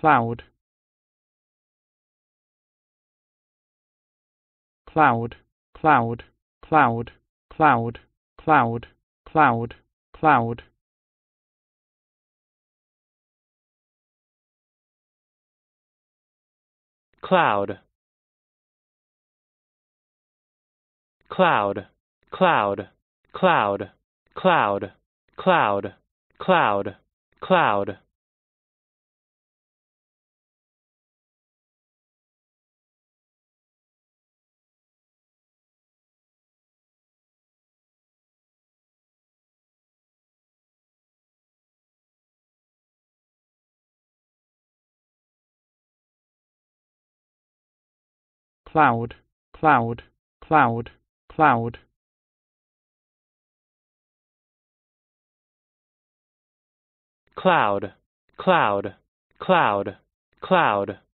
cloud cloud cloud cloud cloud cloud cloud cloud cloud cloud cloud cloud cloud cloud cloud cloud cloud, cloud, cloud, cloud. Cloud, cloud, cloud, cloud.